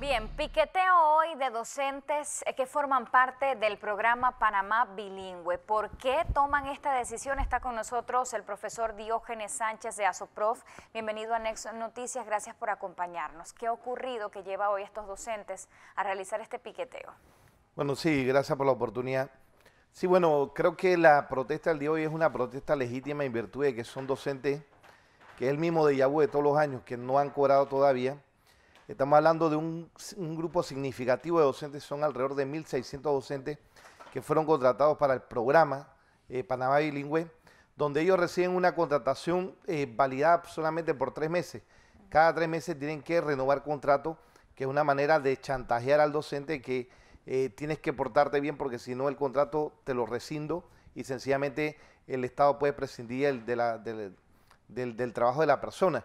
Bien, piqueteo hoy de docentes eh, que forman parte del programa Panamá Bilingüe. ¿Por qué toman esta decisión? Está con nosotros el profesor Diógenes Sánchez de ASOPROF. Bienvenido a Nexo Noticias, gracias por acompañarnos. ¿Qué ha ocurrido que lleva hoy estos docentes a realizar este piqueteo? Bueno, sí, gracias por la oportunidad. Sí, bueno, creo que la protesta del día de hoy es una protesta legítima en virtud de que son docentes, que es el mismo de Yahoo de todos los años, que no han cobrado todavía Estamos hablando de un, grupo significativo de docentes, son alrededor de 1.600 docentes que fueron contratados para el programa eh, Panamá Bilingüe, donde ellos reciben una contratación eh, validada solamente por tres meses. Cada tres meses tienen que renovar contrato, que es una manera de chantajear al docente que eh, tienes que portarte bien porque si no el contrato te lo rescindo y sencillamente el Estado puede prescindir de la, del, del, trabajo de la persona.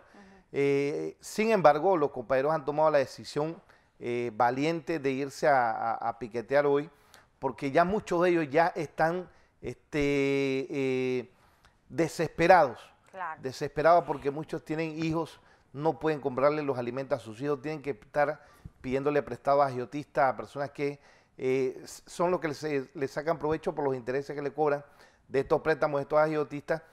Eh, sin embargo, los compañeros han tomado la decisión eh, valiente de irse a, piquetear hoy, porque ya muchos de ellos ya están este, eh, desesperados. Desesperados porque muchos tienen hijos, no pueden comprarle los alimentos a sus hijos, tienen que estar pidiéndole prestado a agiotistas, a personas que son los que le sacan provecho por los intereses que le cobran de estos préstamos, de estos agiotistas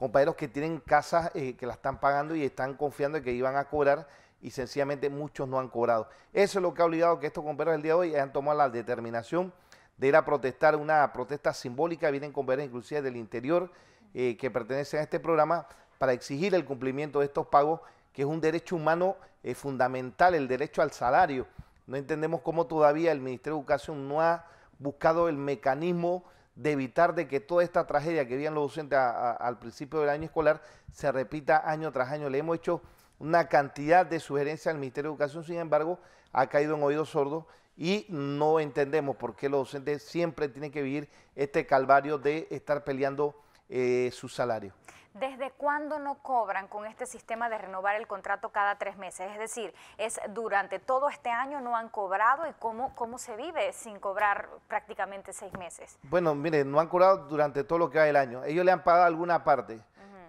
compañeros que tienen casas eh, que la están pagando y están confiando en que iban a cobrar y sencillamente muchos no han cobrado. Eso es lo que ha obligado que estos compañeros del día de hoy hayan tomado la determinación de ir a protestar, una protesta simbólica, vienen compañeros inclusive del interior eh, que pertenecen a este programa para exigir el cumplimiento de estos pagos, que es un derecho humano eh, fundamental, el derecho al salario. No entendemos cómo todavía el Ministerio de Educación no ha buscado el mecanismo de evitar de que toda esta tragedia que vivían los docentes al principio del año escolar se repita año tras año. Le hemos hecho una cantidad de sugerencias al Ministerio de Educación, sin embargo, ha caído en oídos sordos y no entendemos por qué los docentes siempre tienen que vivir este calvario de estar peleando eh, su salario. ¿Desde cuándo no cobran con este sistema de renovar el contrato cada tres meses? Es decir, es durante todo este año no han cobrado y cómo, cómo se vive sin cobrar prácticamente seis meses. Bueno, mire, no han cobrado durante todo lo que va el año. Ellos le han pagado alguna parte.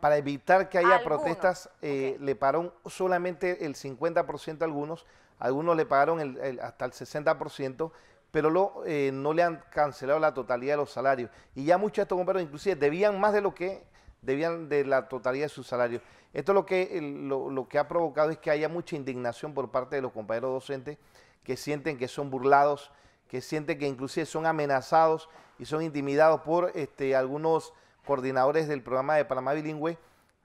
Para evitar que haya protestas, eh, le pagaron solamente el 50% a algunos, algunos le pagaron el, hasta el 60%, pero eh, no le han cancelado la totalidad de los salarios. Y ya muchos de estos compañeros inclusive debían más de lo que debían de la totalidad de sus salarios. Esto lo que, lo, que ha provocado es que haya mucha indignación por parte de los compañeros docentes que sienten que son burlados, que sienten que inclusive son amenazados y son intimidados por este, algunos coordinadores del programa de Panamá Bilingüe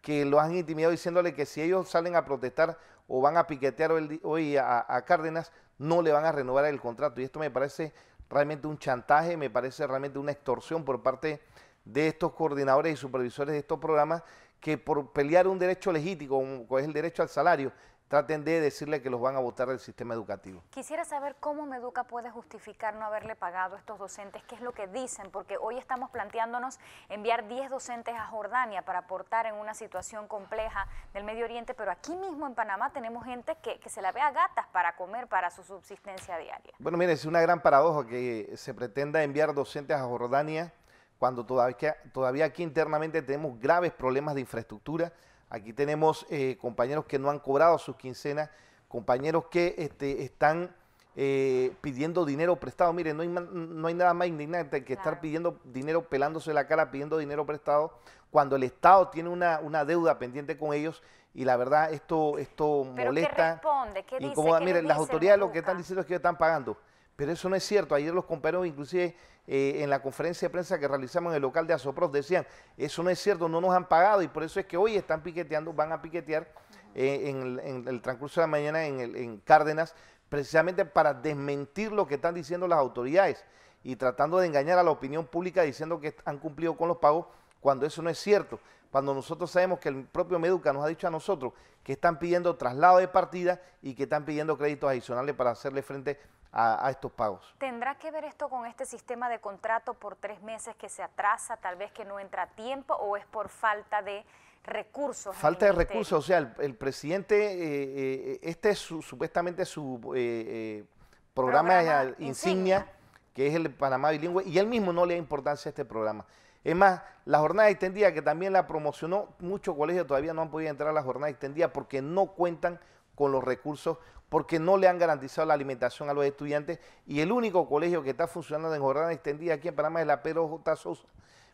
que los han intimidado diciéndole que si ellos salen a protestar o van a piquetear hoy, a Cárdenas, no le van a renovar el contrato. Y esto me parece realmente un chantaje, me parece realmente una extorsión por parte de estos coordinadores y supervisores de estos programas que por pelear un derecho legítimo, como es el derecho al salario, traten de decirle que los van a votar del sistema educativo. Quisiera saber cómo Meduca puede justificar no haberle pagado a estos docentes, qué es lo que dicen, porque hoy estamos planteándonos enviar 10 docentes a Jordania para aportar en una situación compleja del Medio Oriente, pero aquí mismo en Panamá tenemos gente que, se la ve a gatas para comer, para su subsistencia diaria. Bueno, mire, es una gran paradoja que se pretenda enviar docentes a Jordania cuando todavía, todavía aquí internamente tenemos graves problemas de infraestructura, Aquí tenemos eh, compañeros que no han cobrado sus quincenas, compañeros que este, están eh, pidiendo dinero prestado. Miren, no hay, nada más indignante que estar pidiendo dinero, pelándose la cara, pidiendo dinero prestado, cuando el Estado tiene una, deuda pendiente con ellos y la verdad esto, esto molesta. ¿Qué responde? ¿Qué dice? Miren, las autoridades lo que están diciendo es que están pagando. Pero eso no es cierto. Ayer los compañeros, inclusive eh, en la conferencia de prensa que realizamos en el local de Azopros decían, eso no es cierto, no nos han pagado y por eso es que hoy están piqueteando, van a piquetear eh, en, el, transcurso de la mañana en Cárdenas, precisamente para desmentir lo que están diciendo las autoridades y tratando de engañar a la opinión pública diciendo que han cumplido con los pagos cuando eso no es cierto cuando nosotros sabemos que el propio Meduca nos ha dicho a nosotros que están pidiendo traslado de partida y que están pidiendo créditos adicionales para hacerle frente a, estos pagos. ¿Tendrá que ver esto con este sistema de contrato por tres meses que se atrasa, tal vez que no entra a tiempo o es por falta de recursos? Falta de este recursos, o sea, el, presidente, eh, eh, este es supuestamente su eh, programa, insignia, que es el Panamá Bilingüe, y él mismo no le da importancia a este programa. Es más, la jornada extendida que también la promocionó, muchos colegios todavía no han podido entrar a la jornada extendida porque no cuentan con los recursos, porque no le han garantizado la alimentación a los estudiantes. Y el único colegio que está funcionando en jornada extendida aquí en Panamá es la Pedro J. Sosa.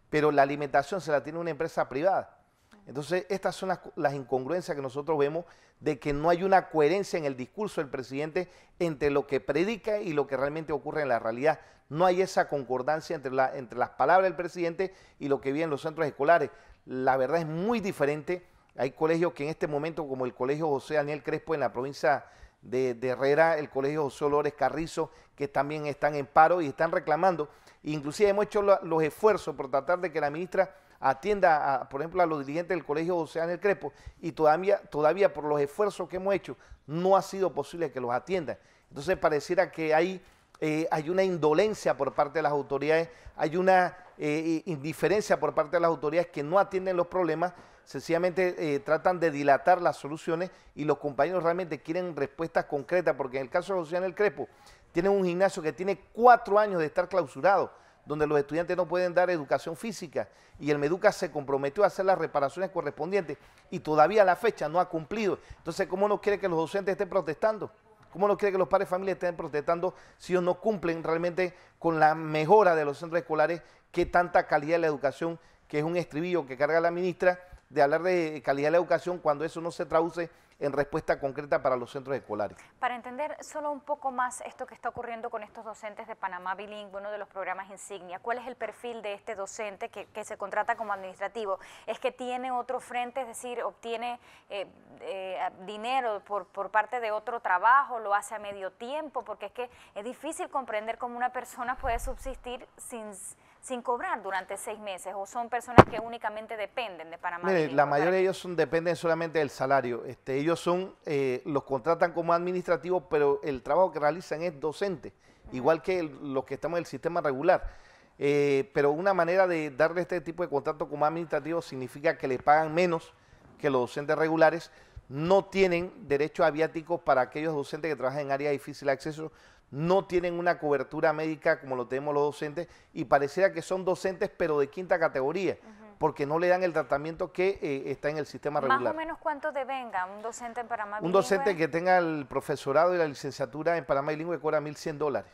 Pero la alimentación se la tiene una empresa privada. Entonces, estas son las, incongruencias que nosotros vemos de que no hay una coherencia en el discurso del presidente entre lo que predica y lo que realmente ocurre en la realidad. No hay esa concordancia entre, la, las palabras del presidente y lo que viene en los centros escolares. La verdad es muy diferente. Hay colegios que en este momento, como el Colegio José Daniel Crespo en la provincia de, de, Herrera, el Colegio José Olores Carrizo, que también están en paro y están reclamando. Inclusive hemos hecho los esfuerzos por tratar de que la ministra atienda, por ejemplo, a los dirigentes del Colegio el Crepo y todavía, todavía por los esfuerzos que hemos hecho no ha sido posible que los atiendan. Entonces pareciera que hay, eh, hay una indolencia por parte de las autoridades, hay una eh, indiferencia por parte de las autoridades que no atienden los problemas, sencillamente eh, tratan de dilatar las soluciones y los compañeros realmente quieren respuestas concretas, porque en el caso de el Crepo, tienen un gimnasio que tiene cuatro años de estar clausurado donde los estudiantes no pueden dar educación física y el Meduca se comprometió a hacer las reparaciones correspondientes y todavía la fecha no ha cumplido. Entonces, ¿cómo no quiere que los docentes estén protestando? ¿Cómo no quiere que los padres de familia estén protestando si ellos no cumplen realmente con la mejora de los centros escolares que tanta calidad de la educación, que es un estribillo que carga la ministra, de hablar de calidad de la educación cuando eso no se traduce en respuesta concreta para los centros escolares. Para entender solo un poco más esto que está ocurriendo con estos docentes de Panamá Bilingüe, uno de los programas insignia, ¿cuál es el perfil de este docente que, se contrata como administrativo? ¿Es que tiene otro frente, es decir, obtiene eh, eh, dinero por, por parte de otro trabajo, lo hace a medio tiempo? Porque es que es difícil comprender cómo una persona puede subsistir sin sin cobrar durante seis meses o son personas que únicamente dependen de Panamá? la mayoría de ellos son, dependen solamente del salario. Este, ellos son, eh, los contratan como administrativos, pero el trabajo que realizan es docente, igual que los que estamos en el sistema regular. Eh, pero una manera de darle este tipo de contrato como administrativo significa que le pagan menos que los docentes regulares, no tienen derechos a para aquellos docentes que trabajan en áreas difíciles de acceso, no tienen una cobertura médica como lo tenemos los docentes y pareciera que son docentes pero de quinta categoría, porque no le dan el tratamiento que eh, está en el sistema regular. Más o menos cuánto devenga un docente en Panamá Un docente que tenga el profesorado y la licenciatura en Panamá bilingüe cobra 1.100 dólares,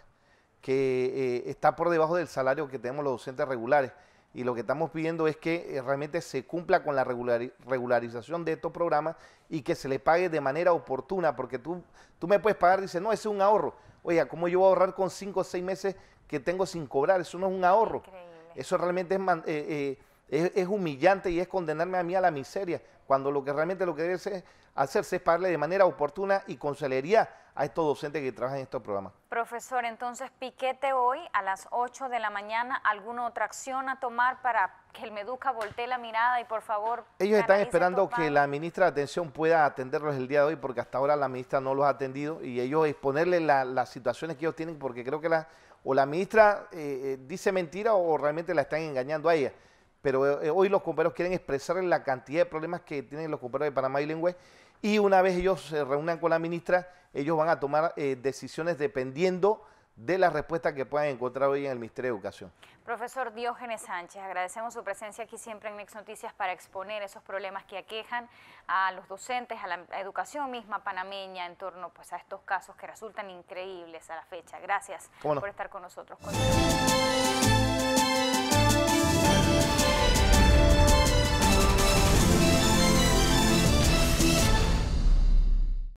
que eh, está por debajo del salario que tenemos los docentes regulares. Y lo que estamos pidiendo es que eh, realmente se cumpla con la regularización de estos programas y que se le pague de manera oportuna, porque tú, tú me puedes pagar, dice, no, ese es un ahorro oiga, ¿cómo yo voy a ahorrar con cinco o seis meses que tengo sin cobrar? Eso no es un ahorro. Eso realmente es... Eh, eh, es, humillante y es condenarme a mí a la miseria, cuando lo que realmente lo que debe hacerse es pagarle de manera oportuna y con celeridad a estos docentes que trabajan en estos programas. Profesor, entonces piquete hoy a las 8 de la mañana, ¿alguna otra acción a tomar para que el Meduca voltee la mirada y por favor... Ellos están esperando que la ministra de Atención pueda atenderlos el día de hoy porque hasta ahora la ministra no los ha atendido y ellos exponerle las situaciones que ellos tienen porque creo que la, o la ministra eh, eh, dice mentira o realmente la están engañando a ella pero eh, eh, hoy los compañeros quieren expresar la cantidad de problemas que tienen los compañeros de Panamá y y una vez ellos se reúnan con la ministra, ellos van a tomar eh, decisiones dependiendo de la respuesta que puedan encontrar hoy en el Ministerio de Educación. Profesor Diógenes Sánchez, agradecemos su presencia aquí siempre en Next Noticias para exponer esos problemas que aquejan a los docentes, a la educación misma panameña en torno pues, a estos casos que resultan increíbles a la fecha. Gracias por estar con nosotros.